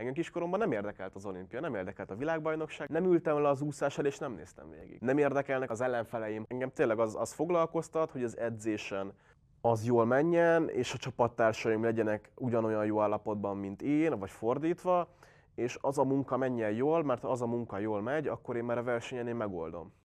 Engem kiskoromban nem érdekelt az olimpia, nem érdekelt a világbajnokság, nem ültem le az úszással és nem néztem végig. Nem érdekelnek az ellenfeleim. Engem tényleg az, az foglalkoztat, hogy az edzésen az jól menjen, és a csapattársaim legyenek ugyanolyan jó állapotban, mint én, vagy fordítva, és az a munka menjen jól, mert ha az a munka jól megy, akkor én már a versenyen én megoldom.